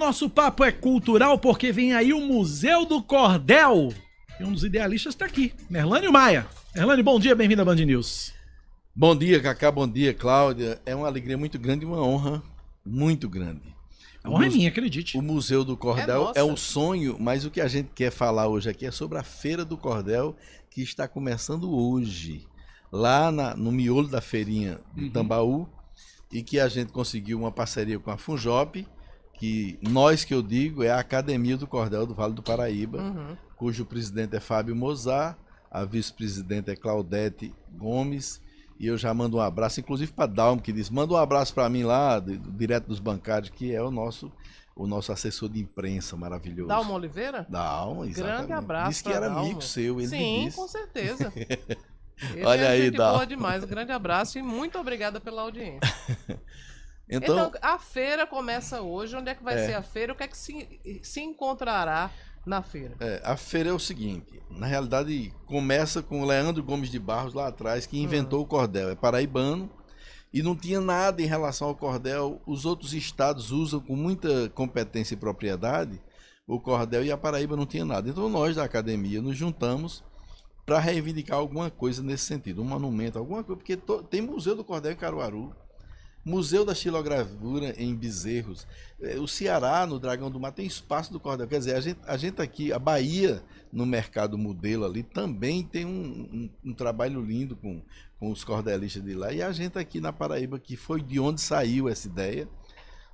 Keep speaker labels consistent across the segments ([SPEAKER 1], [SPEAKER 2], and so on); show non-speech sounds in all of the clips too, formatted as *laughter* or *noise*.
[SPEAKER 1] Nosso papo é cultural porque vem aí o Museu do Cordel. E um dos idealistas
[SPEAKER 2] está aqui, Merlânio Maia. Merlânio, bom dia, bem-vindo à Band News. Bom dia, Cacá, bom dia, Cláudia. É uma alegria muito grande, uma honra muito grande. A honra é minha, acredite. O Museu do Cordel é, é, um sonho, mas o que a gente quer falar hoje aqui é sobre a Feira do Cordel que está começando hoje, lá na, no miolo da feirinha do uhum. Tambaú, e que a gente conseguiu uma parceria com a Funjop que nós que eu digo é a Academia do Cordel do Vale do Paraíba, uhum. cujo presidente é Fábio Mozart, a vice-presidente é Claudete Gomes, e eu já mando um abraço, inclusive para Dalmo, que diz manda um abraço para mim lá, direto dos bancários, que é o nosso o nosso assessor de imprensa maravilhoso. Dalmo
[SPEAKER 1] Oliveira? Dalmo, exatamente. Grande abraço. Diz que era Dalmo. amigo seu, ele Sim, disse. com certeza.
[SPEAKER 2] *laughs*
[SPEAKER 1] Olha é aí, Dalmo. demais. Um grande abraço e muito obrigada pela audiência. *laughs* Então, então, a feira começa hoje. Onde é que vai é, ser a feira? O que é que se, se encontrará na feira?
[SPEAKER 2] É, a feira é o seguinte: na realidade, começa com o Leandro Gomes de Barros lá atrás, que inventou ah. o cordel. É paraibano e não tinha nada em relação ao cordel. Os outros estados usam com muita competência e propriedade o cordel e a Paraíba não tinha nada. Então nós da academia nos juntamos para reivindicar alguma coisa nesse sentido, um monumento, alguma coisa, porque to... tem museu do cordel em Caruaru. Museu da Xilogravura em Bezerros. É, o Ceará, no Dragão do Mar, tem espaço do cordel. Quer dizer, a gente, a gente aqui, a Bahia, no mercado modelo ali, também tem um, um, um trabalho lindo com, com os cordelistas de lá. E a gente aqui na Paraíba, que foi de onde saiu essa ideia,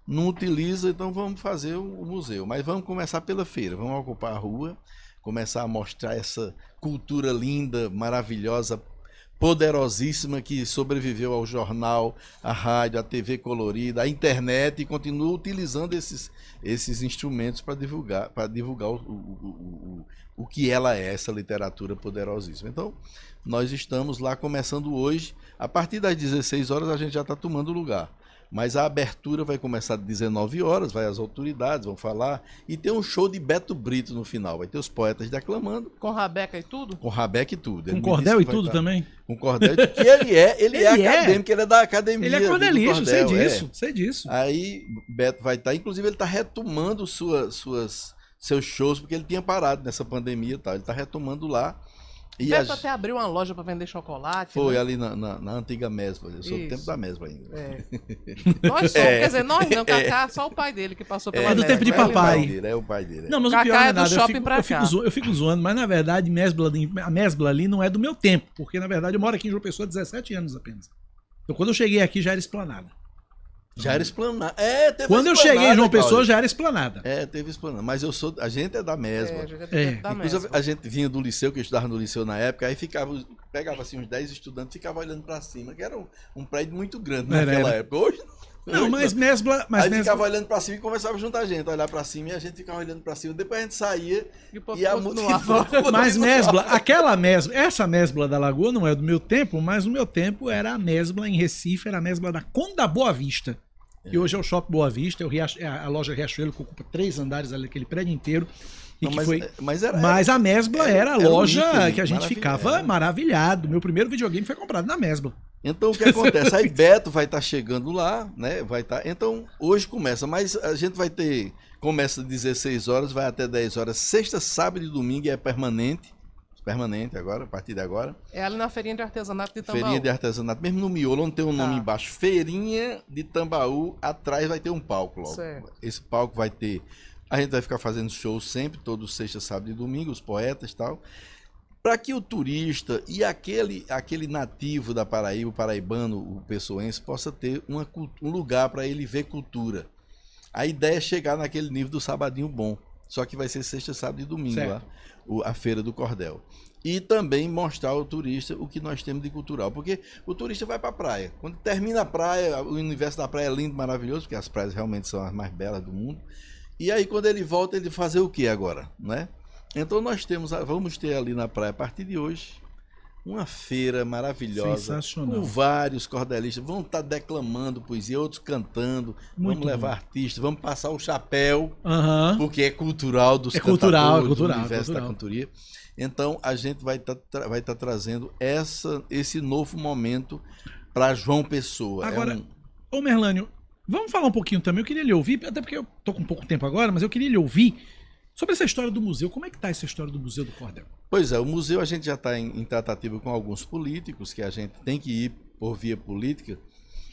[SPEAKER 2] não utiliza, então vamos fazer o museu. Mas vamos começar pela feira, vamos ocupar a rua, começar a mostrar essa cultura linda, maravilhosa, poderosíssima que sobreviveu ao jornal, à rádio, à TV colorida, à internet e continua utilizando esses, esses instrumentos para divulgar, pra divulgar o, o, o, o que ela é, essa literatura poderosíssima. Então, nós estamos lá começando hoje. A partir das 16 horas a gente já está tomando lugar. Mas a abertura vai começar às 19 horas, vai as autoridades, vão falar. E tem um show de Beto Brito no final. Vai ter os poetas declamando.
[SPEAKER 1] Com rabeca e tudo?
[SPEAKER 2] Com rabeca e tudo. É ele tá com cordel e tudo estar... também? Com cordel. Que ele é, ele, é ele é, é acadêmico, ele é da academia. Ele é cordelista, sei é. disso, é. sei disso. Aí Beto vai estar, tá, inclusive ele está retomando sua, suas, seus shows, porque ele tinha parado nessa pandemia, tá? ele está retomando lá. E Beto até
[SPEAKER 1] abriu uma loja para vender chocolate. Foi né?
[SPEAKER 2] ali na, na, na, antiga Mesba. Eu sou do tempo da Mesba ainda. É. *laughs* nós somos, é. quer dizer, nós não, Cacá,
[SPEAKER 1] *laughs* é. só o pai dele que passou pela É, é do tempo de papai. É o pai dele,
[SPEAKER 2] é o pai dele. Não, mas Cacá o pior é, é do shopping para cá. pra eu fico,
[SPEAKER 1] zoando, eu fico zoando, mas na verdade Mesbla, a Mesbla ali não é do meu tempo, porque na verdade eu moro aqui em João Pessoa há 17 anos apenas. Então quando eu cheguei aqui já era esplanada. Já era esplanada. É, teve Quando eu cheguei em João Pessoa, já
[SPEAKER 2] era esplanada. É, teve esplanada. Mas eu sou. A gente é da mesma. É, é. é. Da mesma. a gente vinha do liceu, que eu estudava no liceu na época, aí ficava, pegava assim uns 10 estudantes ficava olhando para cima, que era um, um, prédio muito grande naquela era, era. época. Hoje. Não, não, mas mesbla, Mas aí ficava olhando para cima e conversava junto a gente, olhar para cima e a gente ficava olhando para cima. Depois a gente saía e, e a multidão. Mas mesbla,
[SPEAKER 1] aquela mesbla, essa mesbla da Lagoa não é do meu tempo, mas no meu tempo era a mesbla em Recife, era a mesbla da Conda Boa Vista e hoje é o Shopping Boa Vista, é, Riacho, é a loja Riachuelo, que ocupa três andares ali, aquele prédio inteiro. Não, mas, foi... É, mas, era, mas a Mesbla era, era a loja era que a gente ficava é. maravilhado. Meu primeiro videogame foi comprado na Mesbla. Então o que acontece? Aí *laughs*
[SPEAKER 2] Beto vai estar tá chegando lá, né? Vai estar. Tá... Então hoje começa, mas a gente vai ter começa às 16 horas, vai até 10 horas, sexta, sábado e domingo é permanente permanente agora, a partir de agora.
[SPEAKER 1] É ali na Feirinha de Artesanato de Tambaú. Feirinha de
[SPEAKER 2] Artesanato, mesmo no miolo, onde tem um nome ah. embaixo, Feirinha de Tambaú, atrás vai ter um palco logo. Certo. Esse palco vai ter... A gente vai ficar fazendo shows sempre, todo sexta, sábado e domingo, os poetas e tal. Para que o turista e aquele, aquele nativo da Paraíba, o paraibano, o pessoense, possa ter uma, um lugar para ele ver cultura. A ideia é chegar naquele nível do Sabadinho Bom. Só que vai ser sexta, sábado e domingo lá, o, a Feira do Cordel. E também mostrar ao turista o que nós temos de cultural. Porque o turista vai para a praia. Quando termina a praia, o universo da praia é lindo, maravilhoso, porque as praias realmente são as mais belas do mundo. E aí, quando ele volta, ele fazer o que agora? Né? Então, nós temos, vamos ter ali na praia, a partir de hoje, uma feira maravilhosa. Com vários cordelistas. Vão estar tá declamando poesia, outros cantando. Muito vamos levar bom. artistas, vamos passar o chapéu, uhum. porque é cultural dos é cultural, é cultural, do universo é cultural. da cantoria. Então, a gente vai estar tá, vai tá trazendo essa, esse novo momento para João Pessoa. É agora, é um...
[SPEAKER 1] ô Merlânio, vamos falar um pouquinho também. Eu queria lhe ouvir, até porque eu tô com pouco tempo agora, mas eu queria lhe ouvir Sobre essa história do museu, como é que está essa história do Museu do Cordel?
[SPEAKER 2] Pois é, o museu a gente já está em, em, tratativa com alguns políticos, que a gente tem que ir por via política,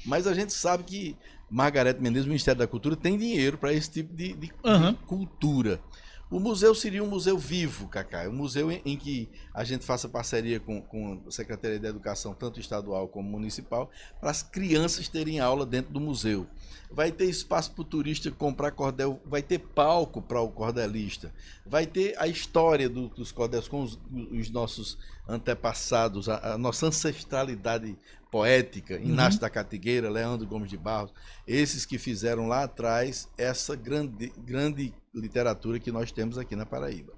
[SPEAKER 2] mas a gente sabe que Margarete Mendes, o Ministério da Cultura, tem dinheiro para esse tipo de, de, uhum. de cultura. O museu seria um museu vivo, Cacá. É um museu em, em que a gente faça parceria com, com a Secretaria de Educação, tanto estadual como municipal, para as crianças terem aula dentro do museu. Vai ter espaço para o turista comprar cordel, vai ter palco para o cordelista, vai ter a história do, dos cordéis com os, os nossos antepassados, a, a, nossa ancestralidade poética, uhum. Inácio uhum. da Catigueira, Leandro Gomes de Barros, esses que fizeram lá atrás essa grande, grande literatura que nós temos aqui na Paraíba.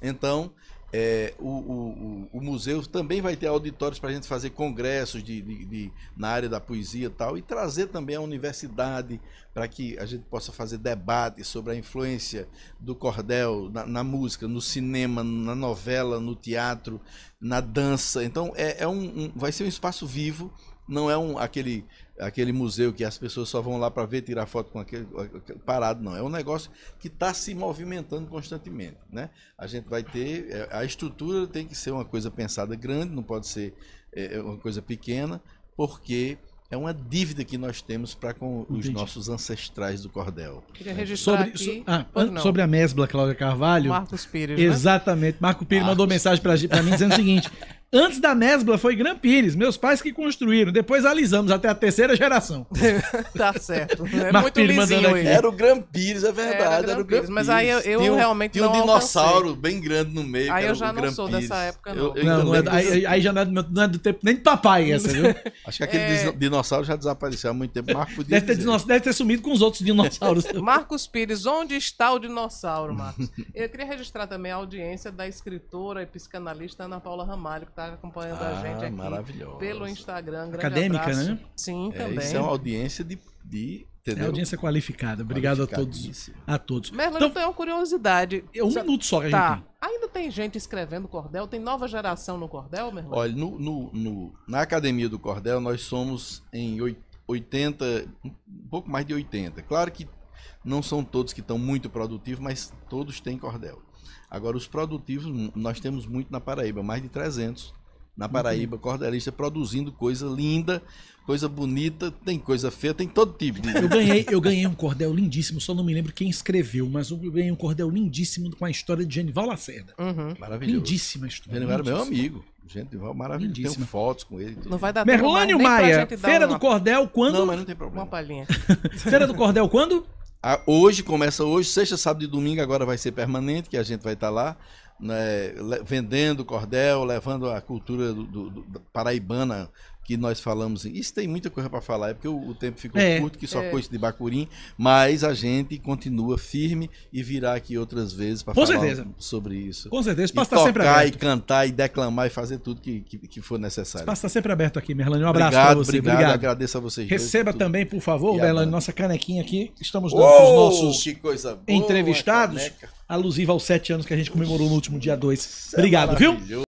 [SPEAKER 2] Então, é, o, o, o, museu também vai ter auditórios para a gente fazer congressos de, de, de, na área da poesia e tal, e trazer também a universidade para que a gente possa fazer debates sobre a influência do cordel na, na, música, no cinema, na novela, no teatro, na dança. Então é, é um, um, vai ser um espaço vivo não é um, aquele, aquele museu que as pessoas só vão lá para ver, tirar foto com aquele, aquele, parado, não. É um negócio que está se movimentando constantemente. Né? A gente vai ter. É, a estrutura tem que ser uma coisa pensada grande, não pode ser é, é uma coisa pequena, porque é uma dívida que nós temos para com Entendi. os nossos ancestrais do cordel. Queria registrar sobre, aqui, so, ah, sobre a
[SPEAKER 1] mesbla Cláudia Carvalho. Marcos Pires. Né? Exatamente. Né? Marco Pires Marcos. Ah. mandou mensagem para mim dizendo o seguinte: Antes da Mesbla foi Gran Pires, meus pais que construíram. Depois alisamos até a
[SPEAKER 2] terceira geração. *laughs* tá certo. É muito lisinho Era o Gran Pires, é verdade. Era, era o Gran Pires, Mas aí eu, eu tinha, realmente tinha não um dinossauro alcancei. bem grande no meio. Aí eu já não sou Pires. dessa época, não. Eu, eu não, não é, aí, aí, já
[SPEAKER 1] não é, do, não é do tempo nem de papai essa, viu? *laughs* Acho que aquele é... dinossauro já desapareceu há muito tempo. Marcos deve, ter deve ter sumido com os outros dinossauros. *laughs* Marcos Pires, onde está o dinossauro, Marcos? Eu queria registrar também a audiência da escritora e psicanalista Ana Paula Ramalho, que está Tá acompanhando ah, a gente aqui pelo Instagram. Acadêmica, abraço. né? Sim, é, também. Isso é uma
[SPEAKER 2] audiência de, de É audiência qualificada. Obrigado a todos.
[SPEAKER 1] A todos. Merlin, então,
[SPEAKER 2] tem uma curiosidade. É um minuto só que a gente tá. tem.
[SPEAKER 1] Ainda tem gente escrevendo cordel? Tem nova geração no cordel, Merlin? Olha,
[SPEAKER 2] no, no, no, na Academia do Cordel nós somos em 80, um pouco mais de 80. Claro que não são todos que estão muito produtivos, mas todos têm cordel. Agora, os produtivos, hum, nós temos muito na Paraíba, mais de 300 na Paraíba, uhum. cordelista produzindo coisa linda, coisa bonita, tem coisa feia, tem todo tipo. De... Eu ganhei, eu
[SPEAKER 1] ganhei um cordel lindíssimo, só não me lembro quem escreveu, mas eu ganhei um cordel lindíssimo com a história de Genival Lacerda. Uhum. Maravilhoso. Lindíssima história. Genival era meu amigo.
[SPEAKER 2] Genival maravilhoso. Tem fotos com ele. Não vai dar Merlânio tempo, Maia, Feira uma... do
[SPEAKER 1] Cordel quando? Não, mas não tem problema. Uma palhinha.
[SPEAKER 2] *laughs* Feira do Cordel quando? hoje, começa hoje, sexta, sábado e domingo, agora vai ser permanente, que a gente vai estar tá lá, né, vendendo cordel, levando a cultura do, do, do paraibana que nós falamos. Isso tem muita coisa para falar, é porque o, o tempo ficou é, curto, que só é. coisa de Bacurim, mas a gente continua firme e virá aqui outras vezes para falar certeza. sobre isso. Com certeza, passa estar tá sempre aberto. e cantar e declamar e fazer tudo que, que, que for necessário. Passa tá sempre aberto aqui, Merlane. Um abraço para você. Obrigado, obrigado. Agradeço a vocês. Receba também,
[SPEAKER 1] por favor, Merlane, nossa canequinha aqui. Estamos dando os nossos boa, entrevistados, alusiva aos sete anos que a gente comemorou no último dia 2. É obrigado, viu?